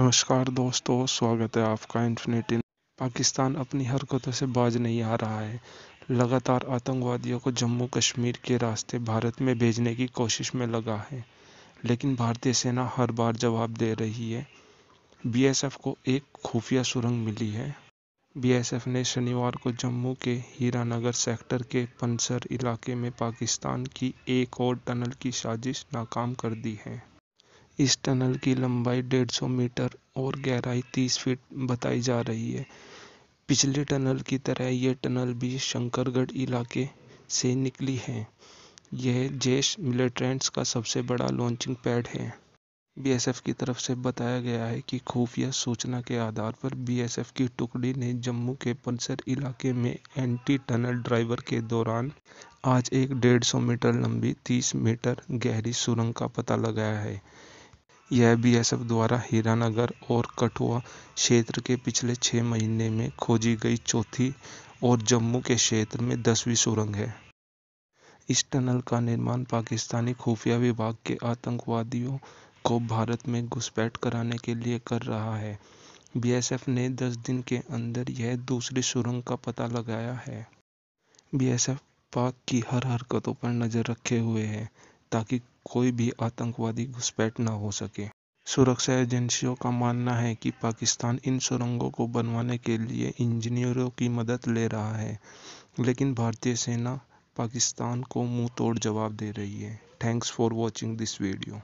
नमस्कार दोस्तों स्वागत है आपका इन्फिनिटी पाकिस्तान अपनी हरकतों से बाज नहीं आ रहा है लगातार आतंकवादियों को जम्मू कश्मीर के रास्ते भारत में भेजने की कोशिश में लगा है लेकिन भारतीय सेना हर बार जवाब दे रही है बीएसएफ को एक खुफिया सुरंग मिली है बीएसएफ ने शनिवार को जम्मू के हीरानगर सेक्टर के पंसर इलाके में पाकिस्तान की एक और टनल की साजिश नाकाम कर दी है इस टनल की लंबाई 150 मीटर और गहराई 30 फीट बताई जा रही है पिछले टनल की तरह ये टनल भी शंकरगढ़ इलाके से निकली है यह जैश मिलिट्रेंट्स का सबसे बड़ा लॉन्चिंग पैड है बीएसएफ की तरफ से बताया गया है कि खुफिया सूचना के आधार पर बीएसएफ की टुकड़ी ने जम्मू के पंसर इलाके में एंटी टनल ड्राइवर के दौरान आज एक 150 मीटर लंबी 30 मीटर गहरी सुरंग का पता लगाया है यह बी एस एफ द्वारा हीरानगर और कठुआ क्षेत्र के पिछले छः महीने में खोजी गई चौथी और जम्मू के क्षेत्र में दसवीं सुरंग है इस टनल का निर्माण पाकिस्तानी खुफिया विभाग के आतंकवादियों को भारत में घुसपैठ कराने के लिए कर रहा है बीएसएफ ने 10 दिन के अंदर यह दूसरी सुरंग का पता लगाया है बीएसएफ पाक की हर हरकतों पर नज़र रखे हुए है ताकि कोई भी आतंकवादी घुसपैठ न हो सके सुरक्षा एजेंसियों का मानना है कि पाकिस्तान इन सुरंगों को बनवाने के लिए इंजीनियरों की मदद ले रहा है लेकिन भारतीय सेना पाकिस्तान को मुंह तोड़ जवाब दे रही है thanks for watching this video